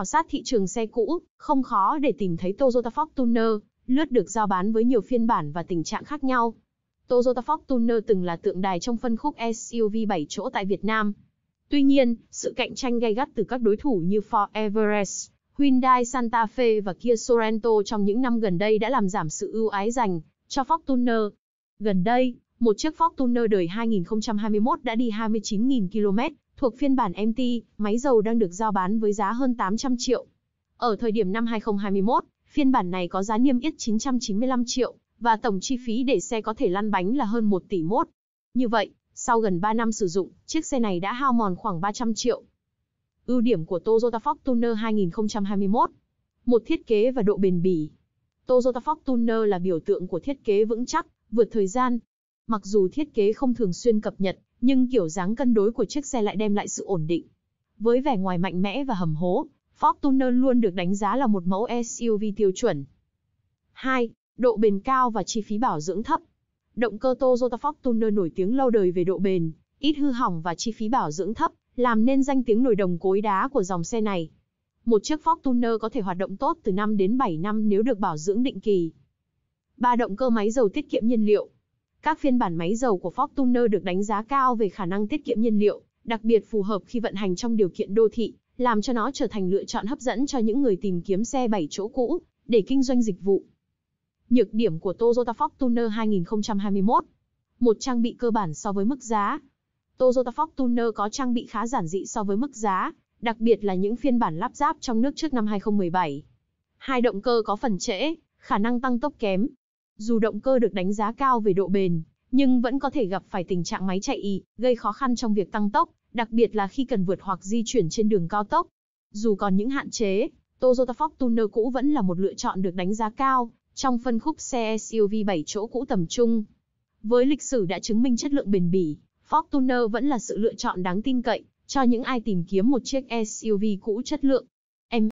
khảo sát thị trường xe cũ, không khó để tìm thấy Toyota Fortuner, lướt được giao bán với nhiều phiên bản và tình trạng khác nhau. Toyota Fortuner từng là tượng đài trong phân khúc SUV 7 chỗ tại Việt Nam. Tuy nhiên, sự cạnh tranh gay gắt từ các đối thủ như Ford Everest, Hyundai Santa Fe và Kia Sorento trong những năm gần đây đã làm giảm sự ưu ái dành cho Fortuner. Gần đây, một chiếc Fortuner đời 2021 đã đi 29.000 km Thuộc phiên bản MT, máy dầu đang được giao bán với giá hơn 800 triệu. Ở thời điểm năm 2021, phiên bản này có giá niêm yết 995 triệu, và tổng chi phí để xe có thể lăn bánh là hơn 1 tỷ mốt. Như vậy, sau gần 3 năm sử dụng, chiếc xe này đã hao mòn khoảng 300 triệu. Ưu điểm của Toyota Fortuner 2021 Một thiết kế và độ bền bỉ Toyota Fortuner là biểu tượng của thiết kế vững chắc, vượt thời gian. Mặc dù thiết kế không thường xuyên cập nhật, nhưng kiểu dáng cân đối của chiếc xe lại đem lại sự ổn định. Với vẻ ngoài mạnh mẽ và hầm hố, Fortuner luôn được đánh giá là một mẫu SUV tiêu chuẩn. 2. Độ bền cao và chi phí bảo dưỡng thấp. Động cơ Toyota Fortuner nổi tiếng lâu đời về độ bền, ít hư hỏng và chi phí bảo dưỡng thấp, làm nên danh tiếng nổi đồng cối đá của dòng xe này. Một chiếc Fortuner có thể hoạt động tốt từ 5 đến 7 năm nếu được bảo dưỡng định kỳ. 3. động cơ máy dầu tiết kiệm nhiên liệu, các phiên bản máy dầu của Fortuner được đánh giá cao về khả năng tiết kiệm nhiên liệu, đặc biệt phù hợp khi vận hành trong điều kiện đô thị, làm cho nó trở thành lựa chọn hấp dẫn cho những người tìm kiếm xe 7 chỗ cũ để kinh doanh dịch vụ. Nhược điểm của Toyota Fortuner 2021 Một trang bị cơ bản so với mức giá Toyota Fortuner có trang bị khá giản dị so với mức giá, đặc biệt là những phiên bản lắp ráp trong nước trước năm 2017. Hai động cơ có phần trễ, khả năng tăng tốc kém, dù động cơ được đánh giá cao về độ bền, nhưng vẫn có thể gặp phải tình trạng máy chạy ì, gây khó khăn trong việc tăng tốc, đặc biệt là khi cần vượt hoặc di chuyển trên đường cao tốc. Dù còn những hạn chế, Toyota Fortuner cũ vẫn là một lựa chọn được đánh giá cao trong phân khúc xe SUV 7 chỗ cũ tầm trung. Với lịch sử đã chứng minh chất lượng bền bỉ, Fortuner vẫn là sự lựa chọn đáng tin cậy cho những ai tìm kiếm một chiếc SUV cũ chất lượng. Em